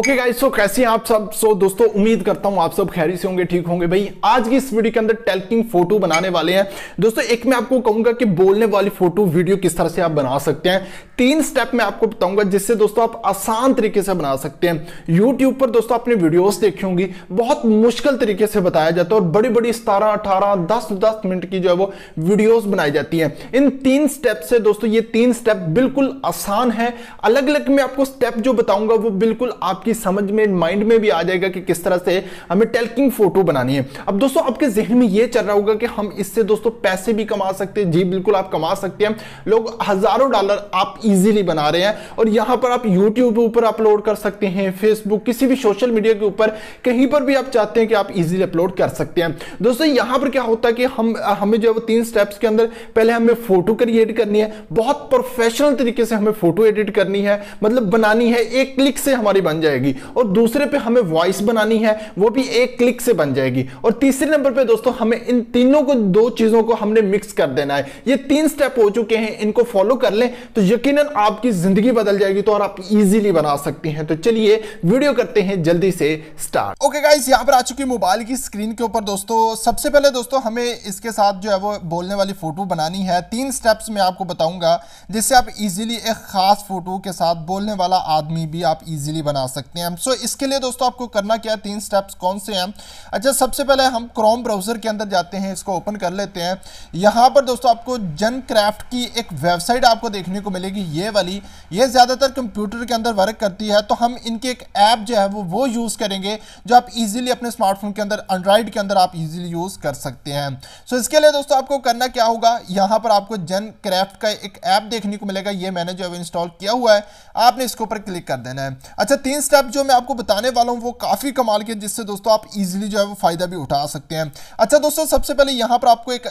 okay guys so कैसे हैं आप सब सो so, दोस्तों उम्मीद करता हूं आप सब खैरी से होंगे ठीक होंगे भाई आज की इस वीडियो के अंदर टेल्किंग फोटो बनाने वाले हैं दोस्तों एक मैं आपको कहूंगा कि बोलने वाली फोटो वीडियो किस तरह से आप बना सकते हैं तीन स्टेप मैं आपको बताऊंगा जिससे दोस्तों आप आसान तरीके से बना सकते हैं यूट्यूब पर दोस्तों आपने वीडियोस देखी होंगी बहुत मुश्किल तरीके से बताया जाता है और बड़ी बड़ी सतारह अठारह दस दस मिनट की जो है वो वीडियोज बनाई जाती है इन तीन स्टेप से दोस्तों ये तीन स्टेप बिल्कुल आसान है अलग अलग मैं आपको स्टेप जो बताऊंगा वो बिल्कुल आपकी आपकी समझ में माइंड में भी आ जाएगा कि किस तरह से हमें टेल्किंग फोटो बनानी है अब दोस्तों आपके जहन में यह चल रहा होगा कि हम इससे दोस्तों पैसे भी कमा सकते हैं जी बिल्कुल आप कमा सकते हैं लोग हजारों डॉलर आप इजीली बना रहे हैं और यहां पर आप यूट्यूब ऊपर अपलोड कर सकते हैं फेसबुक किसी भी सोशल मीडिया के ऊपर कहीं पर भी आप चाहते हैं कि आप इजीली अपलोड कर सकते हैं दोस्तों यहां पर क्या होता है कि हम हमें जो है वो तीन स्टेप्स के अंदर पहले हमें फोटो क्रिएट करनी है बहुत प्रोफेशनल तरीके से हमें फोटो एडिट करनी है मतलब बनानी है एक क्लिक से हमारी बन जाएगी जाएगी और दूसरे पे हमें वॉइस बनानी है वो भी एक क्लिक से बन जाएगी और तीसरे नंबर पे दोस्तों हमें इन तीनों को दो चीजों को हमने मिक्स कर देना है ये तीन स्टेप हो चुके हैं इनको फॉलो कर लें तो यकीन आपकी जिंदगी बदल जाएगी तो और आप इजिली बना सकती हैं तो चलिए वीडियो करते हैं जल्दी से स्टार्ट ओके गाइस यहाँ पर आ चुकी मोबाइल की स्क्रीन के ऊपर दोस्तों सबसे पहले दोस्तों हमें इसके साथ जो है वो बोलने वाली फोटो बनानी है तीन स्टेप्स में आपको बताऊंगा जिससे आप इजीली एक खास फोटो के साथ बोलने वाला आदमी भी आप इजीली बना सकते सकते हैं सो so, इसके लिए दोस्तों आपको करना क्या है तीन स्टेप्स कौन से हैं अच्छा सबसे पहले हम क्रोम ब्राउज़र के अंदर जाते हैं इसको ओपन कर लेते हैं यहाँ पर दोस्तों आपको जन क्राफ्ट की एक वेबसाइट आपको देखने को मिलेगी ये वाली ये ज़्यादातर कंप्यूटर के अंदर वर्क करती है तो हम इनके एक ऐप जो है वो वो यूज़ करेंगे जो आप ईजिली अपने स्मार्टफोन के अंदर एंड्रॉइड के अंदर आप ईजिली यूज़ कर सकते हैं सो so, इसके लिए दोस्तों आपको करना क्या होगा यहाँ पर आपको जन क्राफ्ट का एक ऐप देखने को मिलेगा ये मैंने जो है इंस्टॉल किया हुआ है आपने इसके ऊपर क्लिक कर देना है अच्छा तीन स्टेप जो मैं आपको बताने वाला हूँ वो काफ़ी कमाल के जिससे दोस्तों आप इजीली जो है वो फ़ायदा भी उठा सकते हैं अच्छा दोस्तों सबसे पहले यहाँ पर आपको एक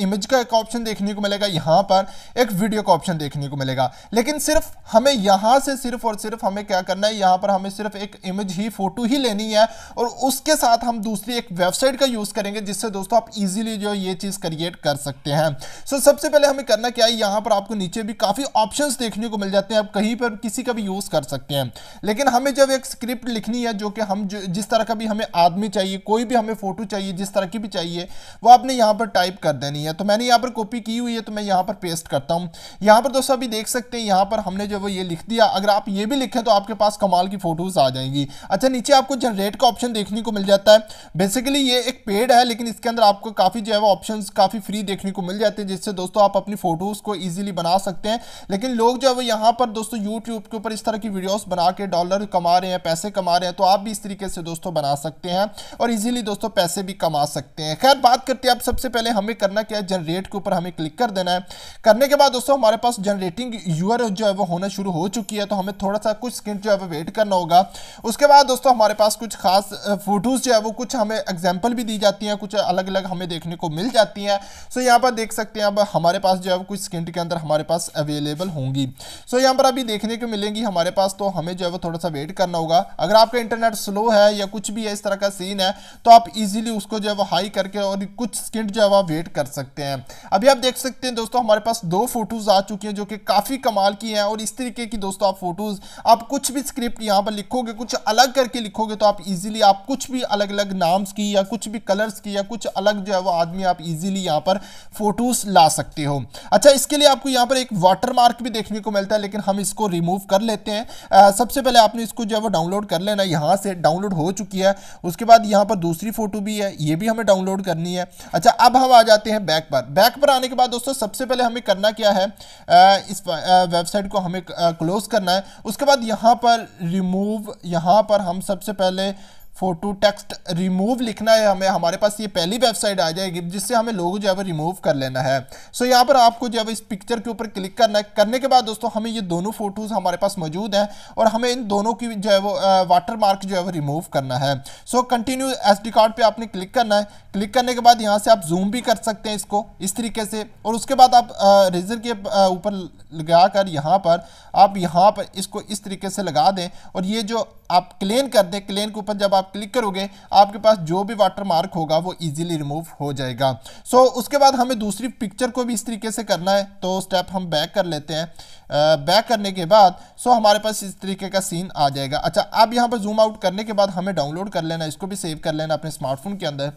इमेज का एक ऑप्शन देखने को मिलेगा यहाँ पर एक वीडियो का ऑप्शन देखने को मिलेगा लेकिन सिर्फ हमें यहाँ से सिर्फ और सिर्फ हमें क्या करना है यहाँ पर हमें सिर्फ एक इमेज ही फोटो ही लेनी है और उसके साथ हम दूसरी एक वेबसाइट का यूज़ करेंगे जिससे दोस्तों आप इजिली जो ये चीज़ क्रिएट कर सकते हैं सो सबसे पहले हमें करना क्या है यहाँ पर आपको नीचे भी काफ़ी ऑप्शन देखने को मिल जाते हैं आप कहीं पर किसी का भी यूज़ कर सकते हैं लेकिन हमें हमें जब एक स्क्रिप्ट लिखनी है जो कि हम जिस तरह का भी हमें आदमी चाहिए कोई भी हमें फ़ोटो चाहिए जिस तरह की भी चाहिए वो आपने यहाँ पर टाइप कर देनी है तो मैंने यहाँ पर कॉपी की हुई है तो मैं यहाँ पर पेस्ट करता हूँ यहाँ पर दोस्तों अभी देख सकते हैं यहाँ पर हमने जो वो ये लिख दिया अगर आप ये भी लिखें तो आपके पास कमाल की फ़ोटोज़ आ जाएंगी अच्छा नीचे आपको जनरेट का ऑप्शन देखने को मिल जाता है बेसिकली ये एक पेड है लेकिन इसके अंदर आपको काफ़ी जो है वो ऑप्शन काफ़ी फ्री देखने को मिल जाते हैं जिससे दोस्तों आप अपनी फ़ोटोज़ को ईजिली बना सकते हैं लेकिन लोग जो है वो यहाँ पर दोस्तों यूट्यूब के ऊपर इस तरह की वीडियोज़ बना के डॉलर कम कमा रहे हैं पैसे कमा रहे हैं तो आप भी इस तरीके से दोस्तों बना सकते हैं और इजीली दोस्तों पैसे भी कमा सकते हैं खैर बात करते हैं आप सबसे पहले हमें करना क्या है जनरेट के ऊपर हमें क्लिक कर देना है करने के बाद दोस्तों हमारे पास जनरेटिंग यूर जो है वो होना शुरू हो चुकी है तो हमें थोड़ा सा कुछ सेकेंड जो है वो वेट करना होगा उसके बाद दोस्तों हमारे पास कुछ खास फोटोज़ जो है वो कुछ हमें एग्जाम्पल भी दी जाती हैं कुछ अलग अलग हमें देखने को मिल जाती हैं सो यहाँ पर देख सकते हैं अब हमारे पास जो है वो कुछ सेकेंड के अंदर हमारे पास अवेलेबल होंगी सो यहाँ पर अभी देखने को मिलेंगी हमारे पास तो हमें जो है वो थोड़ा सा वेट करना होगा अगर आपका इंटरनेट स्लो है या कुछ भी है इस तरह का सीन है तो आप इजीली उसको जो है वो हाई करके और कुछ सेकंड जो है वह वेट कर सकते हैं अभी आप देख सकते हैं दोस्तों हमारे पास दो फोटोज़ आ चुकी हैं जो कि काफ़ी कमाल की हैं और इस तरीके की दोस्तों आप फोटोज़ आप कुछ भी स्क्रिप्ट यहाँ पर लिखोगे कुछ अलग करके लिखोगे तो आप इजीली आप कुछ भी अलग अलग नाम्स की या कुछ भी कलर्स की या कुछ अलग जो है वो आदमी आप इजीली यहाँ पर फोटोज ला सकते हो अच्छा इसके लिए आपको यहाँ पर एक वाटर मार्क भी देखने को मिलता है लेकिन हम इसको रिमूव कर लेते हैं आ, सबसे पहले आपने इसको जो है वो डाउनलोड कर लेना यहाँ से डाउनलोड हो चुकी है उसके बाद यहाँ पर दूसरी फोटो भी है ये भी हमें डाउनलोड करनी है अच्छा अब हम आ जाते हैं बैक पर बैक पर आने के बाद दोस्तों सबसे पहले हमें करना क्या है इस वेबसाइट को हमें क्लोज़ करना है उसके बाद यहाँ पर रिमूव यहाँ पर हम सबसे पहले फोटो टेक्स्ट रिमूव लिखना है हमें हमारे पास ये पहली वेबसाइट आ जाएगी जिससे हमें लोगो जो है वो रिमूव कर लेना है सो so, यहाँ पर आपको जो है इस पिक्चर के ऊपर क्लिक करना है करने के बाद दोस्तों हमें ये दोनों फोटोज़ हमारे पास मौजूद हैं और हमें इन दोनों की जो है वो वाटर मार्क जो है वो रिमूव करना है so continue S D card पर आपने क्लिक करना है क्लिक करने के बाद यहाँ से आप जूम भी कर सकते हैं इसको इस तरीके से और उसके बाद आप रेजर के ऊपर लगा कर यहाँ पर आप यहाँ पर इसको इस तरीके से लगा दें और ये जो आप क्लेन कर दें क्लेन के ऊपर जब आप आप क्लिक करोगे आपके पास जो भी वाटर मार्क होगा वो ईजिली रिमूव हो जाएगा सो so, उसके बाद हमें दूसरी पिक्चर को भी इस तरीके से करना है तो स्टेप हम बैक कर लेते हैं बैक करने के बाद सो हमारे पास इस तरीके का सीन आ जाएगा अच्छा अब यहाँ पर जूम आउट करने के बाद हमें डाउनलोड कर लेना इसको भी सेव कर लेना अपने स्मार्टफोन के अंदर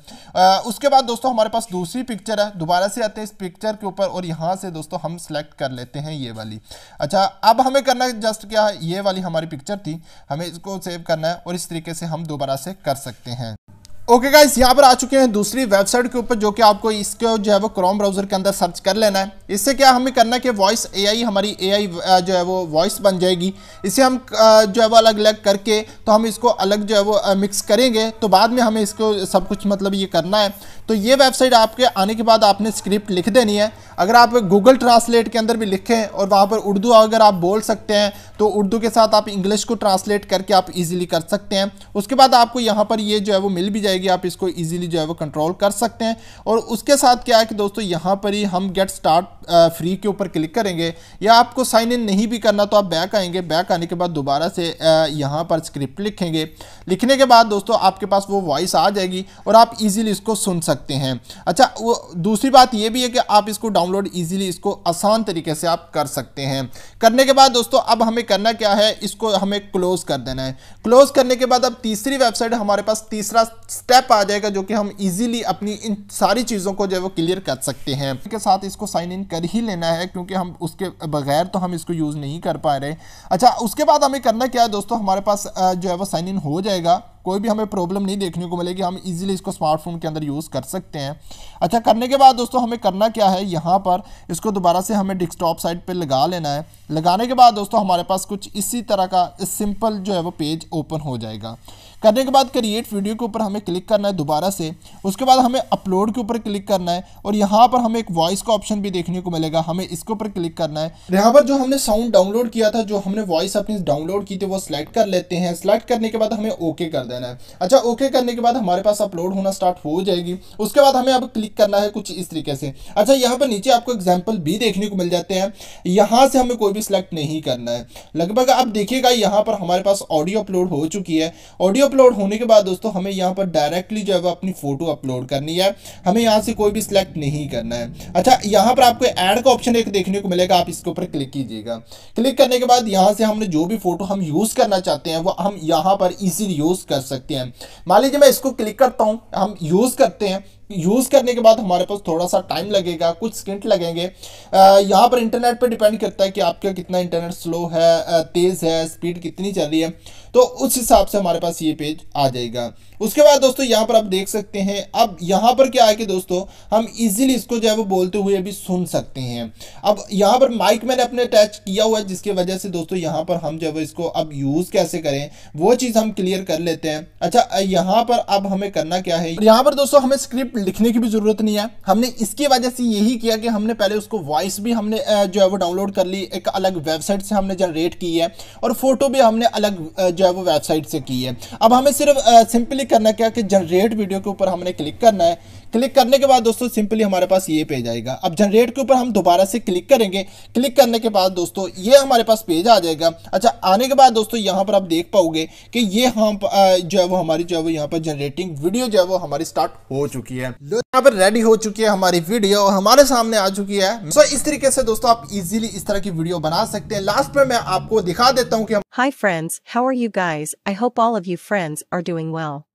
उसके बाद दोस्तों हमारे पास दूसरी पिक्चर है दोबारा से आते हैं इस पिक्चर के ऊपर और यहाँ से दोस्तों हम सेलेक्ट कर लेते हैं ये वाली अच्छा अब हमें करना जस्ट क्या है ये वाली हमारी पिक्चर थी हमें इसको सेव करना है और इस तरीके से हम दोबारा से कर सकते हैं ओके गाइस यहाँ पर आ चुके हैं दूसरी वेबसाइट के ऊपर जो कि आपको इसको जो है वो क्रोम ब्राउजर के अंदर सर्च कर लेना है इससे क्या हमें करना है कि वॉइस एआई हमारी एआई जो है वो वॉइस बन जाएगी इसे हम जो है वो अलग अलग करके तो हम इसको अलग जो है वो मिक्स करेंगे तो बाद में हमें इसको सब कुछ मतलब ये करना है तो ये वेबसाइट आपके आने के बाद आपने स्क्रिप्ट लिख देनी है अगर आप गूगल ट्रांसलेट के अंदर भी लिखें और वहाँ पर उर्दू अगर आप बोल सकते हैं तो उर्दू के साथ आप इंग्लिश को ट्रांसलेट करके आप इजीली कर सकते हैं उसके बाद आपको यहाँ पर ये जो है वो मिल भी जाएगी आप इसको ईजिली जो है वो कंट्रोल कर सकते हैं और उसके साथ क्या है कि दोस्तों यहाँ पर ही हम गेट स्टार्ट फ्री के ऊपर क्लिक करेंगे या आपको साइन इन नहीं भी करना तो आप बैक आएंगे बैक आने के बाद दोबारा से यहाँ पर स्क्रिप्ट लिखेंगे लिखने के बाद दोस्तों आपके पास वो वॉइस आ जाएगी और आप इजीली इसको सुन सकते हैं अच्छा वो दूसरी बात ये भी है कि आप इसको डाउनलोड ईजिली इसको आसान तरीके से आप कर सकते हैं करने के बाद दोस्तों अब हमें करना क्या है इसको हमें क्लोज़ कर देना है क्लोज़ करने के बाद अब तीसरी वेबसाइट हमारे पास तीसरा स्टेप आ जाएगा जो कि हम इजीली अपनी इन सारी चीज़ों को जो है वो क्लियर कर सकते हैं के साथ इसको साइन इन कर कर ही लेना है क्योंकि हम उसके बगैर तो हम इसको यूज़ नहीं कर पा रहे अच्छा उसके बाद हमें करना क्या है दोस्तों हमारे पास जो है वो साइन इन हो जाएगा कोई भी हमें प्रॉब्लम नहीं देखने को मिलेगी हम इजीली इसको स्मार्टफोन के अंदर यूज़ कर सकते हैं अच्छा करने के बाद दोस्तों हमें करना क्या है यहाँ पर इसको दोबारा से हमें डिस्कटॉप साइट पर लगा लेना है लगाने के बाद दोस्तों हमारे पास कुछ इसी तरह का सिंपल जो है वो पेज ओपन हो जाएगा करने के बाद क्रिएट वीडियो के ऊपर हमें क्लिक करना है दोबारा से उसके बाद हमें अपलोड के ऊपर क्लिक करना है और यहाँ पर हमें एक वॉइस का ऑप्शन भी देखने को मिलेगा हमें इसके ऊपर क्लिक करना है यहाँ पर जो हमने साउंड डाउनलोड किया था जो हमने वॉइस अपनी डाउनलोड की थी वो सिलेक्ट कर लेते हैं सिलेक्ट करने के बाद हमें ओके कर देना देना है अच्छा ओके करने के बाद हमारे पास अपलोड होना स्टार्ट हो जाएगी उसके बाद हमें अब क्लिक करना है कुछ इस तरीके से अच्छा यहाँ पर नीचे आपको एग्जाम्पल भी देखने को मिल जाते हैं यहाँ से हमें कोई भी सिलेक्ट नहीं करना है लगभग आप देखिएगा यहाँ पर हमारे पास ऑडियो अपलोड हो चुकी है ऑडियो अपलोड होने के बाद दोस्तों हमें यहाँ पर डायरेक्टली जो है वो अपनी फ़ोटो अपलोड करनी है हमें यहाँ से कोई भी सिलेक्ट नहीं करना है अच्छा यहाँ पर आपको ऐड का ऑप्शन एक देखने को मिलेगा आप इसके ऊपर क्लिक कीजिएगा क्लिक करने के बाद यहाँ से हमने जो भी फ़ोटो हम यूज़ करना चाहते हैं वो हम यहाँ पर इजीली यूज़ कर सकते हैं मान लीजिए मैं इसको क्लिक करता हूं हम यूज़ करते हैं यूज़ करने के बाद हमारे पास थोड़ा सा टाइम लगेगा कुछ सेकेंड लगेंगे यहाँ पर इंटरनेट पर डिपेंड करता है कि आपका कितना इंटरनेट स्लो है तेज़ है स्पीड कितनी चल रही है तो उस हिसाब से हमारे पास ये पेज आ जाएगा उसके बाद दोस्तों यहाँ पर आप देख सकते हैं अब यहाँ पर क्या है कि दोस्तों हम इजीली इसको जो है वो बोलते हुए भी सुन सकते हैं अब यहाँ पर माइक मैंने अपने अटैच किया हुआ है जिसकी वजह से दोस्तों यहाँ पर हम जो है इसको अब यूज़ कैसे करें वो चीज़ हम क्लियर कर लेते हैं अच्छा यहाँ पर अब हमें करना क्या है यहाँ पर दोस्तों हमें स्क्रिप्ट लिखने की भी ज़रूरत नहीं है हमने इसकी वजह से यही किया कि हमने पहले उसको वॉइस भी हमने जो है वो डाउनलोड कर ली एक अलग वेबसाइट से हमने जनरेट की है और फोटो भी हमने अलग जो है वो वेबसाइट से की है अब हमें सिर्फ सिंपली करना क्या कि जनरेट वीडियो के ऊपर हमने क्लिक करना है क्लिक करने के बाद दोस्तों सिंपली हमारे पास ये पेज आएगा अब जनरेट के ऊपर हम दोबारा से क्लिक करेंगे क्लिक करने के बाद दोस्तों ये हमारे पास पेज आ जाएगा अच्छा आने के बाद दोस्तों यहाँ पर आप देख पाओगे कि ये हम जो है वो हमारी जो है वो यहाँ पर जनरेटिंग वीडियो जो है वो हमारी स्टार्ट हो चुकी है यहाँ पर रेडी हो चुकी है हमारी वीडियो हमारे सामने आ चुकी है सो इस तरीके से दोस्तों आप इजिली इस तरह की वीडियो बना सकते हैं लास्ट में मैं आपको दिखा देता हूँ की hi friends how are you guys I hope all of you friends are doing well